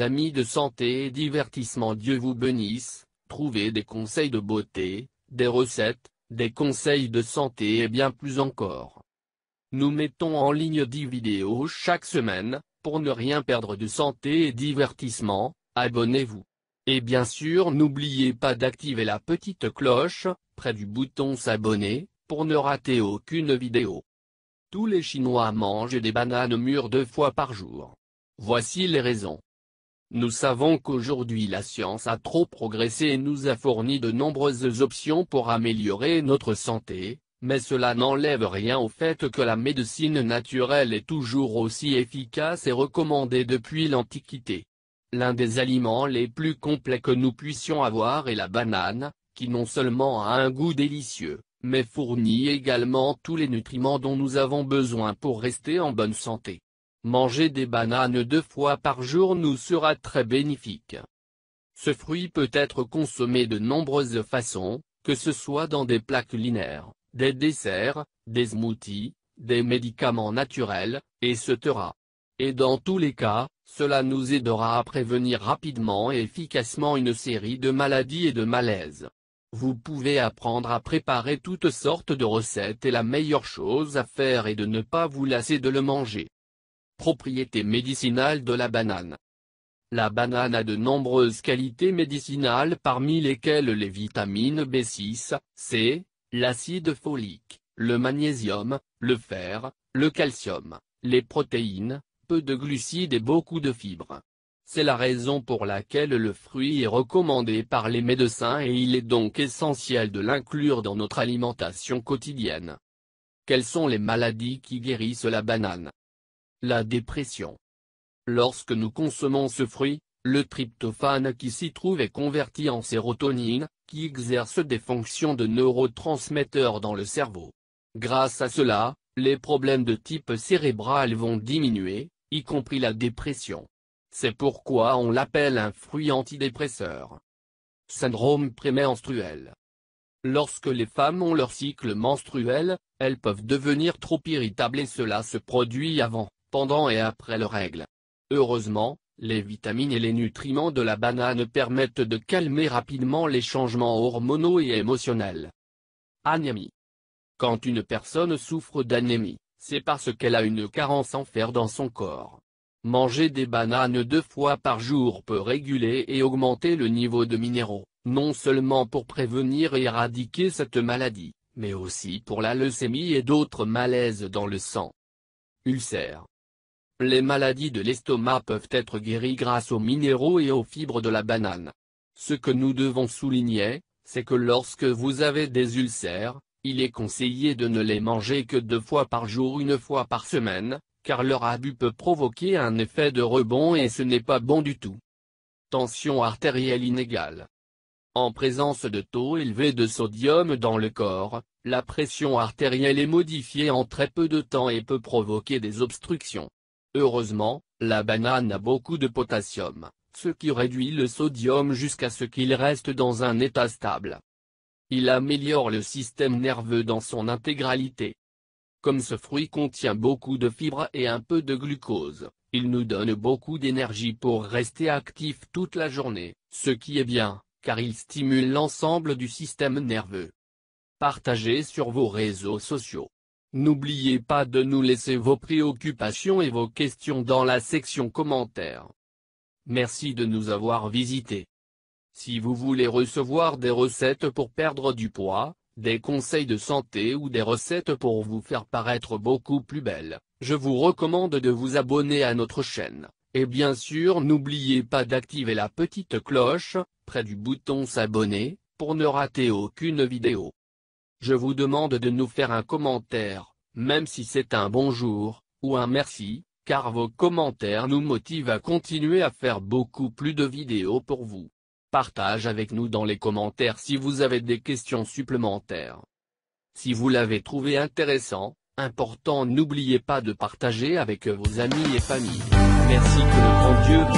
amis de santé et divertissement Dieu vous bénisse, trouvez des conseils de beauté, des recettes, des conseils de santé et bien plus encore. Nous mettons en ligne 10 vidéos chaque semaine, pour ne rien perdre de santé et divertissement, abonnez-vous. Et bien sûr n'oubliez pas d'activer la petite cloche, près du bouton s'abonner, pour ne rater aucune vidéo. Tous les Chinois mangent des bananes mûres deux fois par jour. Voici les raisons. Nous savons qu'aujourd'hui la science a trop progressé et nous a fourni de nombreuses options pour améliorer notre santé, mais cela n'enlève rien au fait que la médecine naturelle est toujours aussi efficace et recommandée depuis l'Antiquité. L'un des aliments les plus complets que nous puissions avoir est la banane, qui non seulement a un goût délicieux, mais fournit également tous les nutriments dont nous avons besoin pour rester en bonne santé. Manger des bananes deux fois par jour nous sera très bénéfique. Ce fruit peut être consommé de nombreuses façons, que ce soit dans des plats culinaires, des desserts, des smoothies, des médicaments naturels, etc. Et dans tous les cas, cela nous aidera à prévenir rapidement et efficacement une série de maladies et de malaises. Vous pouvez apprendre à préparer toutes sortes de recettes et la meilleure chose à faire est de ne pas vous lasser de le manger. Propriétés médicinales de la banane. La banane a de nombreuses qualités médicinales parmi lesquelles les vitamines B6, C, l'acide folique, le magnésium, le fer, le calcium, les protéines, peu de glucides et beaucoup de fibres. C'est la raison pour laquelle le fruit est recommandé par les médecins et il est donc essentiel de l'inclure dans notre alimentation quotidienne. Quelles sont les maladies qui guérissent la banane la dépression. Lorsque nous consommons ce fruit, le tryptophane qui s'y trouve est converti en sérotonine, qui exerce des fonctions de neurotransmetteur dans le cerveau. Grâce à cela, les problèmes de type cérébral vont diminuer, y compris la dépression. C'est pourquoi on l'appelle un fruit antidépresseur. Syndrome prémenstruel. Lorsque les femmes ont leur cycle menstruel, elles peuvent devenir trop irritables et cela se produit avant, pendant et après le règle. Heureusement, les vitamines et les nutriments de la banane permettent de calmer rapidement les changements hormonaux et émotionnels. Anémie. Quand une personne souffre d'anémie, c'est parce qu'elle a une carence en fer dans son corps. Manger des bananes deux fois par jour peut réguler et augmenter le niveau de minéraux, non seulement pour prévenir et éradiquer cette maladie, mais aussi pour la leucémie et d'autres malaises dans le sang. Ulcère. Les maladies de l'estomac peuvent être guéries grâce aux minéraux et aux fibres de la banane. Ce que nous devons souligner, c'est que lorsque vous avez des ulcères, il est conseillé de ne les manger que deux fois par jour une fois par semaine, car leur abus peut provoquer un effet de rebond et ce n'est pas bon du tout. Tension artérielle inégale. En présence de taux élevés de sodium dans le corps, la pression artérielle est modifiée en très peu de temps et peut provoquer des obstructions. Heureusement, la banane a beaucoup de potassium, ce qui réduit le sodium jusqu'à ce qu'il reste dans un état stable. Il améliore le système nerveux dans son intégralité. Comme ce fruit contient beaucoup de fibres et un peu de glucose, il nous donne beaucoup d'énergie pour rester actif toute la journée, ce qui est bien, car il stimule l'ensemble du système nerveux. Partagez sur vos réseaux sociaux. N'oubliez pas de nous laisser vos préoccupations et vos questions dans la section commentaires. Merci de nous avoir visités. Si vous voulez recevoir des recettes pour perdre du poids, des conseils de santé ou des recettes pour vous faire paraître beaucoup plus belle, je vous recommande de vous abonner à notre chaîne. Et bien sûr n'oubliez pas d'activer la petite cloche, près du bouton s'abonner, pour ne rater aucune vidéo je vous demande de nous faire un commentaire, même si c'est un bonjour, ou un merci, car vos commentaires nous motivent à continuer à faire beaucoup plus de vidéos pour vous. Partage avec nous dans les commentaires si vous avez des questions supplémentaires. Si vous l'avez trouvé intéressant, important n'oubliez pas de partager avec vos amis et familles. Merci que le grand Dieu